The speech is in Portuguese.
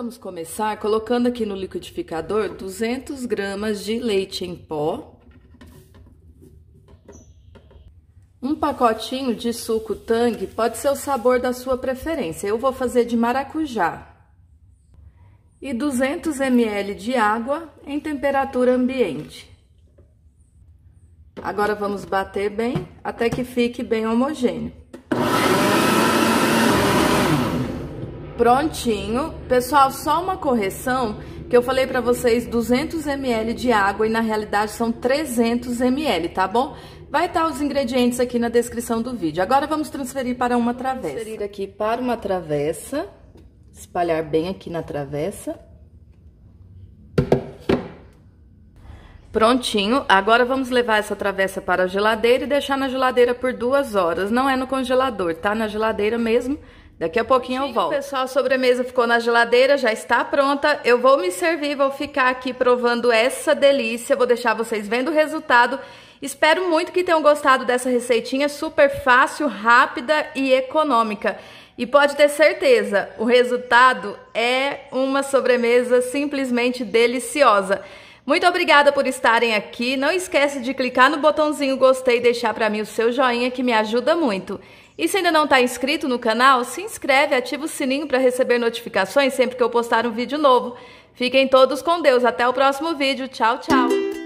vamos começar colocando aqui no liquidificador 200 gramas de leite em pó. Um pacotinho de suco Tang pode ser o sabor da sua preferência. Eu vou fazer de maracujá. E 200 ml de água em temperatura ambiente. Agora vamos bater bem até que fique bem homogêneo. Prontinho. Pessoal, só uma correção, que eu falei pra vocês 200 ml de água e na realidade são 300 ml, tá bom? Vai estar tá os ingredientes aqui na descrição do vídeo. Agora vamos transferir para uma travessa. Transferir aqui para uma travessa, espalhar bem aqui na travessa. Prontinho, agora vamos levar essa travessa para a geladeira e deixar na geladeira por duas horas. Não é no congelador, tá? Na geladeira mesmo, Daqui a pouquinho eu volto. Pessoal, a sobremesa ficou na geladeira, já está pronta. Eu vou me servir, vou ficar aqui provando essa delícia. Vou deixar vocês vendo o resultado. Espero muito que tenham gostado dessa receitinha super fácil, rápida e econômica. E pode ter certeza, o resultado é uma sobremesa simplesmente deliciosa. Muito obrigada por estarem aqui. Não esquece de clicar no botãozinho gostei e deixar para mim o seu joinha que me ajuda muito. E se ainda não está inscrito no canal, se inscreve, ativa o sininho para receber notificações sempre que eu postar um vídeo novo. Fiquem todos com Deus. Até o próximo vídeo. Tchau, tchau.